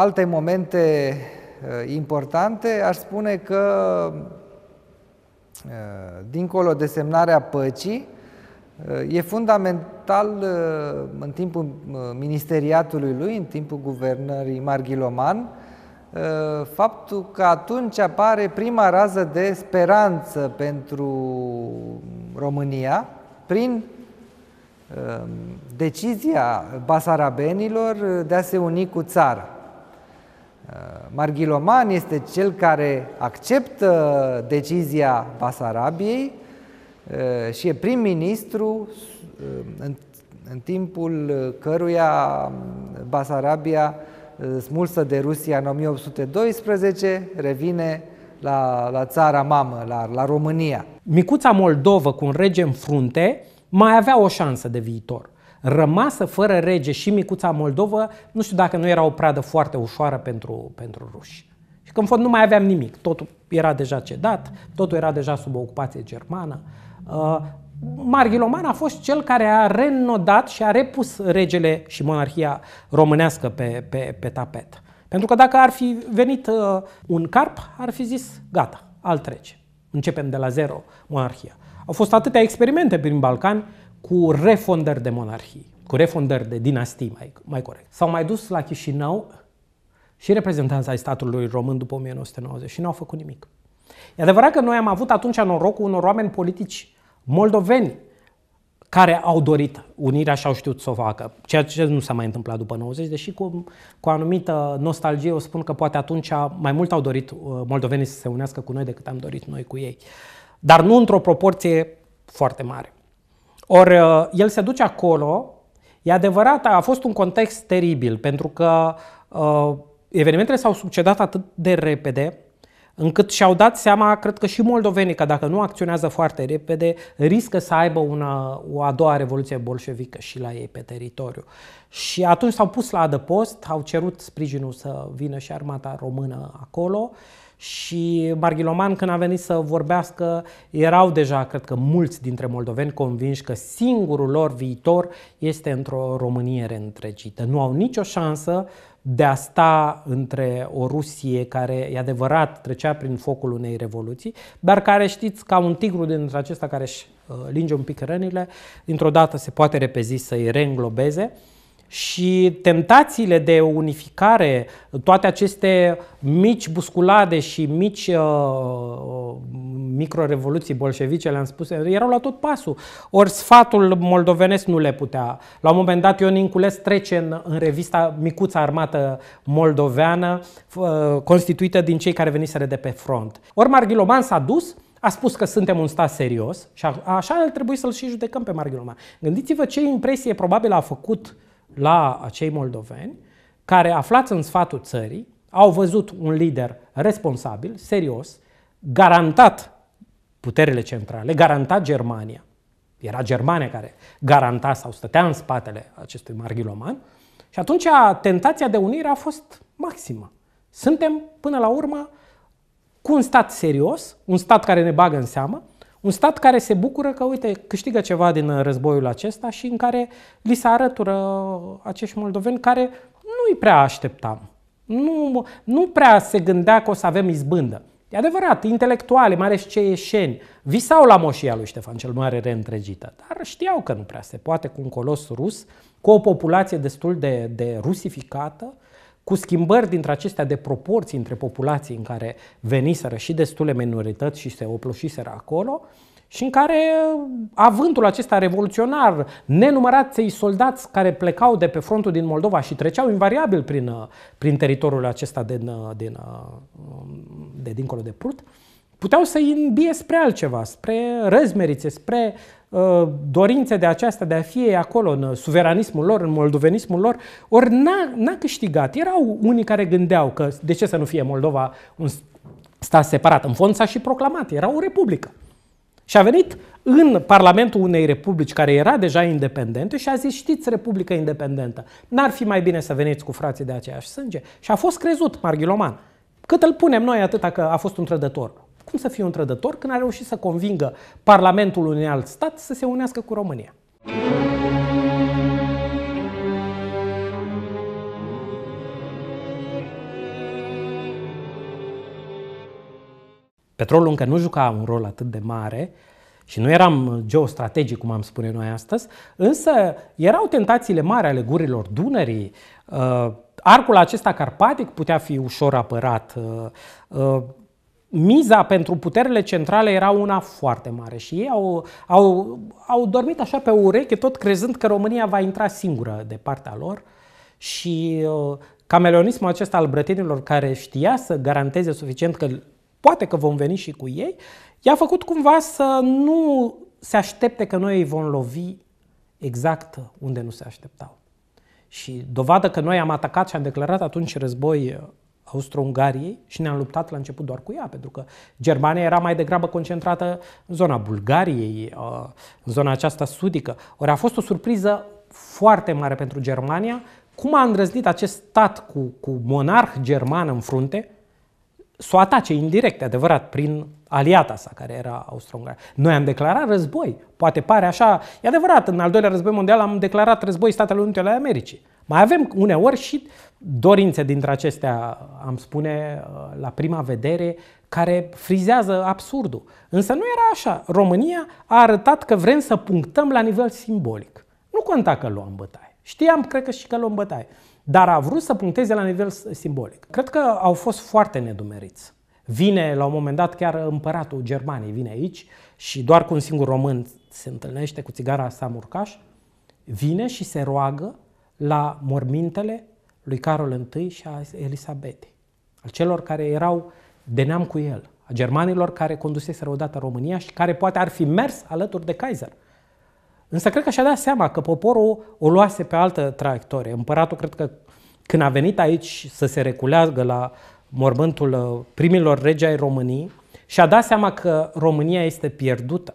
Alte momente uh, importante, aș spune că, uh, dincolo de semnarea păcii, uh, e fundamental în timpul ministeriatului lui, în timpul guvernării Marghiloman, faptul că atunci apare prima rază de speranță pentru România prin decizia basarabenilor de a se uni cu țara. Marghiloman este cel care acceptă decizia Basarabiei uh, și e prim-ministru uh, în, în timpul căruia Basarabia, uh, smulsă de Rusia în 1812, revine la, la țara mamă, la, la România. Micuța Moldovă cu un rege în frunte mai avea o șansă de viitor rămasă fără rege și micuța Moldovă, nu știu dacă nu era o pradă foarte ușoară pentru, pentru ruși. Și că în fond nu mai aveam nimic, totul era deja cedat, totul era deja sub ocupație germană. Uh, Marghiloman a fost cel care a renodat și a repus regele și monarhia românească pe, pe, pe tapet. Pentru că dacă ar fi venit uh, un carp, ar fi zis, gata, alt rege. Începem de la zero monarhia. Au fost atâtea experimente prin Balcani cu refondări de monarhii, cu refondări de dinastii, mai, mai corect. S-au mai dus la Chișinău și reprezentanța ai statului român după 1990 și n-au făcut nimic. E adevărat că noi am avut atunci norocul unor oameni politici moldoveni care au dorit unirea și au știut să o facă, ceea ce nu s-a mai întâmplat după 90, deși cu, cu anumită nostalgie o spun că poate atunci mai mult au dorit uh, moldovenii să se unească cu noi decât am dorit noi cu ei, dar nu într-o proporție foarte mare. Ori uh, el se duce acolo, e adevărat, a fost un context teribil, pentru că uh, evenimentele s-au succedat atât de repede, încât și-au dat seama, cred că și moldovenii, că dacă nu acționează foarte repede, riscă să aibă una, o a doua revoluție bolșevică și la ei pe teritoriu. Și atunci s-au pus la adăpost, au cerut sprijinul să vină și armata română acolo și Marghiloman când a venit să vorbească erau deja, cred că mulți dintre moldoveni convinși că singurul lor viitor este într-o Românie reîntregită. Nu au nicio șansă de a sta între o Rusie care, e adevărat, trecea prin focul unei revoluții, dar care, știți, ca un tigru dintre acesta care își uh, linge un pic rănile, dintr-o dată se poate repezi să-i reînglobeze, și tentațiile de unificare, toate aceste mici busculade și mici uh, microrevoluții bolșevice, le-am spus, erau la tot pasul. Ori sfatul moldovenesc nu le putea. La un moment dat Ion Incules trece în, în revista Micuța Armată Moldoveană, uh, constituită din cei care veniseră de pe front. Ori Marghiloman s-a dus, a spus că suntem un stat serios și a, așa ar trebui să-l și judecăm pe Marghiloman. Gândiți-vă ce impresie probabil a făcut uh, la acei moldoveni care, aflați în sfatul țării, au văzut un lider responsabil, serios, garantat puterile centrale, garantat Germania, era Germania care garanta sau stătea în spatele acestui marghiloman, și atunci tentația de unire a fost maximă. Suntem, până la urmă, cu un stat serios, un stat care ne bagă în seamă, un stat care se bucură că, uite, câștigă ceva din uh, războiul acesta și în care li se arătură uh, acești moldoveni care nu-i prea așteptam. Nu, nu prea se gândea că o să avem izbândă. E adevărat, intelectuale, mai ales ceieșeni, visau la moșia lui Ștefan cel Mare reîntregită, dar știau că nu prea se poate cu un colos rus, cu o populație destul de, de rusificată, cu schimbări dintre acestea de proporții între populații în care veniseră și destule minorități și se oploșiseră acolo, și în care uh, avântul acesta revoluționar, nenumărații soldați care plecau de pe frontul din Moldova și treceau invariabil prin, uh, prin teritoriul acesta uh, din, din, de dincolo de Prut, puteau să îi îmbie spre altceva, spre răzmerițe, spre Uh, dorințe de aceasta de a fi acolo în suveranismul lor, în moldovenismul lor, ori n-a, n-a câștigat. Erau unii care gândeau că de ce să nu fie Moldova un stat separat. În fond s-a și proclamat, era o republică. Și a venit în Parlamentul unei republici care era deja independentă și a zis, știți, Republica independentă, n-ar fi mai bine să veniți cu frații de aceeași sânge? Și a fost crezut Marghiloman. Cât îl punem noi atâta că a fost un trădător? Cum să fie un trădător când a reușit să convingă Parlamentul unui alt stat să se unească cu România? Petrolul încă nu juca un rol atât de mare și nu eram geostrategic, cum am spune noi astăzi, însă erau tentațiile mari ale gurilor Dunării. Uh, arcul acesta carpatic putea fi ușor apărat. Uh, uh, miza pentru puterile centrale era una foarte mare și ei au, au, au dormit așa pe ureche, tot crezând că România va intra singură de partea lor și uh, cameleonismul acesta al brătinilor care știa să garanteze suficient că poate că vom veni și cu ei, i-a făcut cumva să nu se aștepte că noi îi vom lovi exact unde nu se așteptau. Și dovadă că noi am atacat și am declarat atunci război uh, Austro-Ungariei și ne-am luptat la început doar cu ea, pentru că Germania era mai degrabă concentrată în zona Bulgariei, uh, în zona aceasta sudică. Ori a fost o surpriză foarte mare pentru Germania cum a îndrăznit acest stat cu, cu monarh german în frunte să o atace indirect, adevărat, prin aliata sa, care era Austro-Ungaria. Noi am declarat război. Poate pare așa. E adevărat, în al doilea război mondial am declarat război Statele Unite ale Americii. Mai avem uneori și dorințe dintre acestea, am spune, uh, la prima vedere, care frizează absurdul. Însă nu era așa. România a arătat că vrem să punctăm la nivel simbolic. Nu conta că luăm bătaie. Știam, cred că și că luăm bătaie. Dar a vrut să puncteze la nivel simbolic. Cred că au fost foarte nedumeriți. Vine la un moment dat chiar împăratul Germaniei, vine aici și doar cu un singur român se întâlnește cu țigara sa murcaș, vine și se roagă la mormintele lui Carol I și a Elisabetei, al celor care erau de neam cu el, a germanilor care conduseseră odată România și care poate ar fi mers alături de Kaiser. Însă cred că și-a dat seama că poporul o luase pe altă traiectorie. Împăratul cred că când a venit aici să se reculeagă la mormântul uh, primilor regi ai României, și-a dat seama că România este pierdută.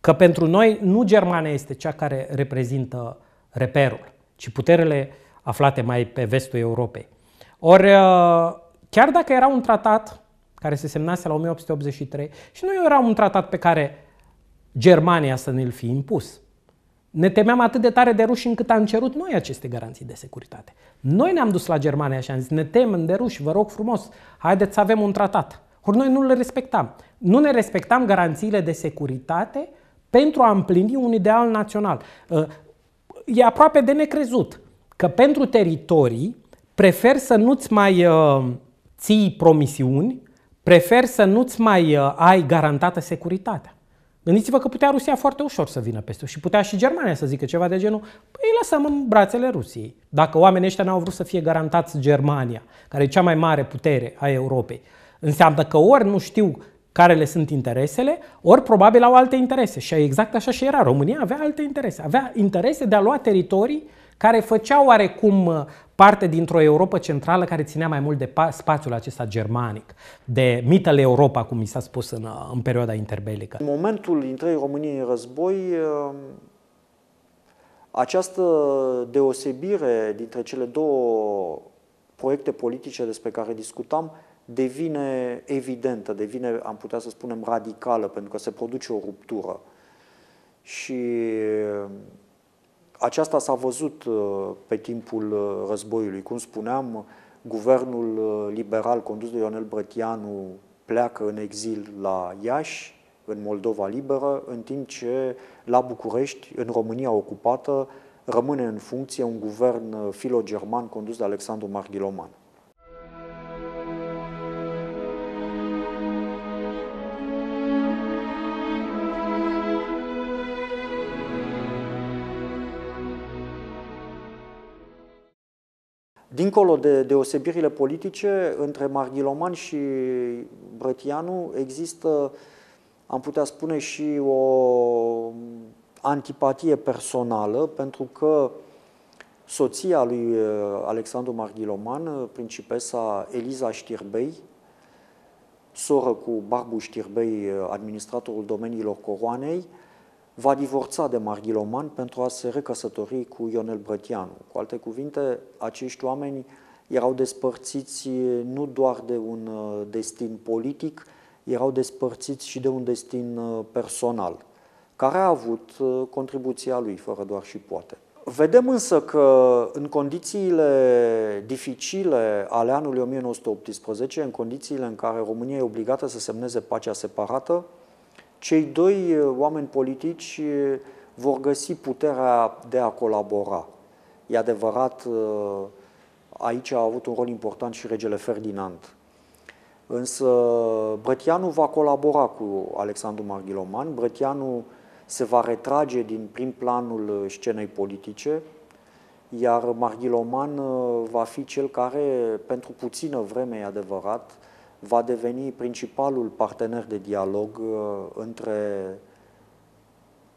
Că pentru noi nu Germania este cea care reprezintă reperul, ci puterele aflate mai pe vestul Europei. Ori, uh, chiar dacă era un tratat care se semnase la 1883 și nu era un tratat pe care Germania să ne-l fi impus. Ne temeam atât de tare de ruși încât am cerut noi aceste garanții de securitate. Noi ne-am dus la Germania și am zis, ne temem de ruși, vă rog frumos, haideți să avem un tratat. Ori noi nu le respectam. Nu ne respectam garanțiile de securitate pentru a împlini un ideal național. Uh, e aproape de necrezut că pentru teritorii prefer să nu-ți mai uh, ții promisiuni, prefer să nu-ți mai uh, ai garantată securitatea. Gândiți-vă că putea Rusia foarte ușor să vină peste și putea și Germania să zică ceva de genul păi lăsăm în brațele Rusiei. Dacă oamenii ăștia n-au vrut să fie garantați Germania, care e cea mai mare putere a Europei, înseamnă că ori nu știu care le sunt interesele, ori probabil au alte interese. Și exact așa și era. România avea alte interese. Avea interese de a lua teritorii uh, care făcea oarecum uh, parte dintr-o Europa centrală care ținea mai mult de spațiul acesta germanic, de Middle Europa, cum mi s-a spus în, uh, în perioada interbelică. În momentul intrării României în război, uh, această deosebire dintre cele două proiecte politice despre care discutam devine evidentă, devine, am putea să spunem, radicală, pentru că se produce o ruptură. Și aceasta s-a văzut uh, pe timpul uh, războiului. Cum spuneam, guvernul uh, liberal condus de Ionel Brătianu pleacă în exil la Iași, în Moldova liberă, în timp ce la București, în România ocupată, rămâne în funcție un guvern filogerman condus de Alexandru Marghiloman. Dincolo de deosebirile politice, între Marghiloman și Brătianu există, am putea spune, și o antipatie personală, pentru că soția lui eh, Alexandru Marghiloman, eh, principesa Eliza Știrbei, soră cu Barbu Știrbei, eh, administratorul domeniilor coroanei, va divorța de Marghiloman pentru a se recăsători cu Ionel Brătianu. Cu alte cuvinte, acești oameni erau despărțiți nu doar de un uh, destin politic, erau despărțiți și de un destin uh, personal, care a avut uh, contribuția lui, fără doar și poate. Vedem însă că în condițiile dificile ale anului 1918, în condițiile în care România e obligată să semneze pacea separată, cei doi eh, oameni politici eh, vor găsi puterea de a colabora. E adevărat, eh, aici a avut un rol important și regele Ferdinand. Însă Brătianu va colabora cu Alexandru Marghiloman, Brătianu se va retrage din prim planul scenei politice, iar Marghiloman va fi cel care, pentru puțină vreme, e adevărat, va deveni principalul partener de dialog uh, între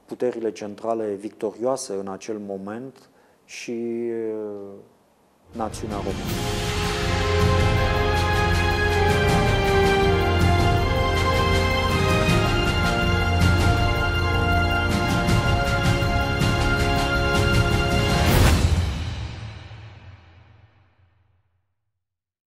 puterile centrale victorioase în acel moment și uh, națiunea română.